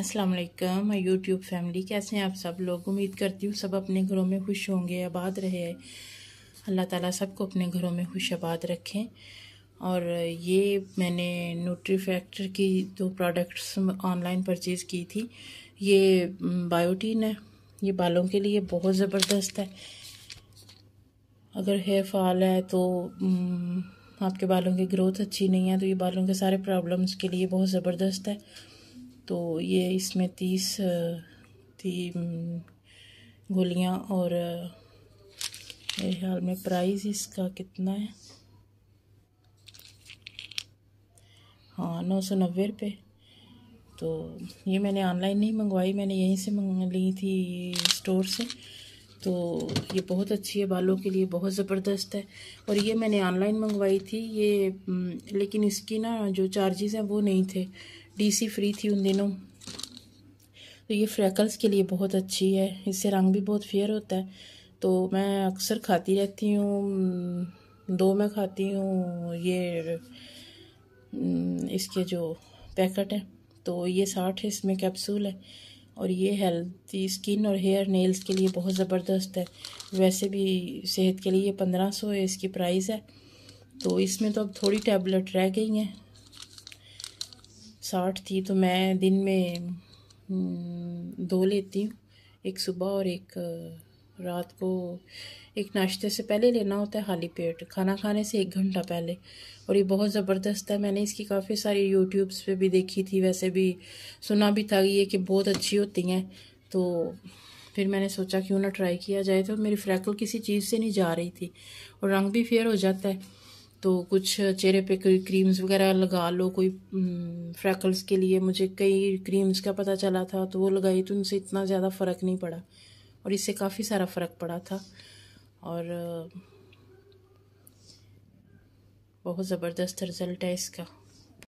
अस्सलाम वालेकुम YouTube family कैसे हैं आप सब लोग उम्मीद करती हूँ सब अपने घरों में खुश होंगे आबाद रहे अल्लाह ताला सबको अपने घरों में खुश आबाद रखें और ये मैंने न्यूट्री फैक्टर की दो प्रोडक्ट्स ऑनलाइन परचेज़ की थी ये बायोटीन है ये बालों के लिए बहुत ज़बरदस्त है अगर हेयर फॉल है तो आपके बालों की ग्रोथ अच्छी नहीं है तो ये बालों के सारे प्रॉब्लम्स के लिए बहुत ज़बरदस्त है तो ये इसमें तीस थी गोलियाँ और मेरे ख्याल में प्राइस इसका कितना है हाँ नौ सौ नब्बे रुपये तो ये मैंने ऑनलाइन नहीं मंगवाई मैंने यहीं से मंग ली थी स्टोर से तो ये बहुत अच्छी है बालों के लिए बहुत ज़बरदस्त है और ये मैंने ऑनलाइन मंगवाई थी ये लेकिन इसकी ना जो चार्जेस हैं वो नहीं थे डीसी फ्री थी उन दिनों तो ये फ्रैकल्स के लिए बहुत अच्छी है इससे रंग भी बहुत फेयर होता है तो मैं अक्सर खाती रहती हूँ दो मैं खाती हूँ ये हम्म, इसके जो पैकेट हैं तो ये साठ है इसमें कैप्सूल है और ये हेल्थी स्किन और हेयर नेल्स के लिए बहुत ज़बरदस्त है वैसे भी सेहत के लिए पंद्रह सौ है इसकी प्राइस है तो इसमें तो अब थोड़ी टैबलेट रह गई हैं साठ थी तो मैं दिन में हम्म, दो लेती हूँ एक सुबह और एक रात को एक नाश्ते से पहले लेना होता है खाली पेट खाना खाने से एक घंटा पहले और ये बहुत ज़बरदस्त है मैंने इसकी काफ़ी सारी यूट्यूब्स पे भी देखी थी वैसे भी सुना भी था ये कि बहुत अच्छी होती हैं तो फिर मैंने सोचा क्यों ना ट्राई किया जाए तो मेरी फ्रैकल किसी चीज़ से नहीं जा रही थी और रंग भी फेयर हो जाता है तो कुछ चेहरे पे कोई क्रीम्स वगैरह लगा लो कोई फ्रैकल्स के लिए मुझे कई क्रीम्स का पता चला था तो वो लगाई तो उनसे इतना ज़्यादा फ़र्क नहीं पड़ा और इससे काफ़ी सारा फ़र्क पड़ा था और बहुत ज़बरदस्त रिज़ल्ट है इसका